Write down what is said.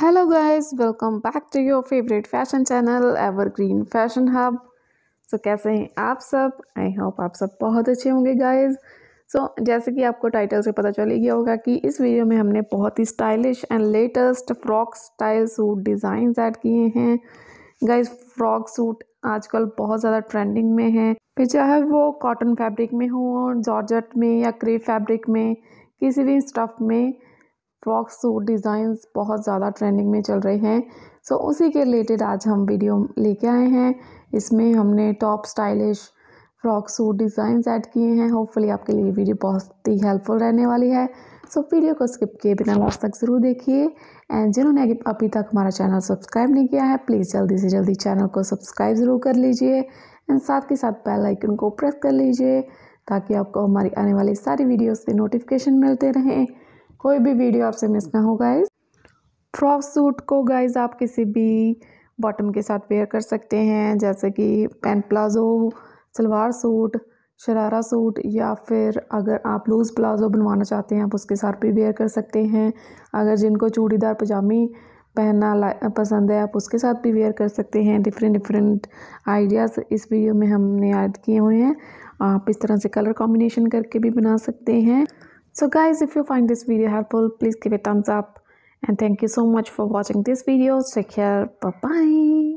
Hello guys welcome back to your favourite fashion channel evergreen fashion hub so कैसे हैं आप सब I hope आप सब बहुत अच्छे होंगे गाइस सो जैसे कि आपको टाइटल से पता चल ही गया होगा कि इस वीडियो में हमने बहुत ही stylish and latest frock style suit design add किए हैं गाइस फ्रॉक सूट आजकल बहुत ज़्यादा ट्रेंडिंग में है फिर चाहे वो कॉटन फैब्रिक में हो जॉर्जट में या क्रेप फैब्रिक में किसी भी स्टफ़ में फ्रॉक सूट डिज़ाइंस बहुत ज़्यादा ट्रेंडिंग में चल रहे हैं सो so, उसी के रिलेटेड आज हम वीडियो लेके आए हैं इसमें हमने top stylish frock suit designs add किए हैं होपफुली आपके लिए वीडियो बहुत ही हेल्पफुल रहने वाली है सो so, वीडियो को स्किप किए बिना लास्ट तक ज़रूर देखिए एंड जिन्होंने अभी तक हमारा चैनल सब्सक्राइब नहीं किया है प्लीज़ जल्दी से जल्दी चैनल को सब्सक्राइब ज़रूर कर लीजिए एंड साथ के साथ बेल आइकन को प्रेस कर लीजिए ताकि आपको हमारी आने वाली सारी वीडियोस के नोटिफिकेशन मिलते रहें कोई भी वीडियो आपसे मिस ना हो गाइज फ्रॉक सूट को गाइज आप किसी भी बॉटम के साथ वेयर कर सकते हैं जैसे कि pant palazzo salwar suit sharara suit या फिर अगर आप लूज़ प्लाजो बनवाना चाहते हैं आप उसके साथ भी वेयर कर सकते हैं अगर जिनको चूड़ीदार पजामी पहनना पसंद है आप उसके साथ भी वेयर कर सकते हैं डिफरेंट डिफरेंट आइडियाज़ इस वीडियो में हमने ऐड किए हुए हैं आप इस तरह से कलर कॉम्बिनेशन करके भी बना सकते हैं So guys, if you find this video helpful, please give it a thumbs up. And thank you so much for watching this video. Take care. Bye-bye.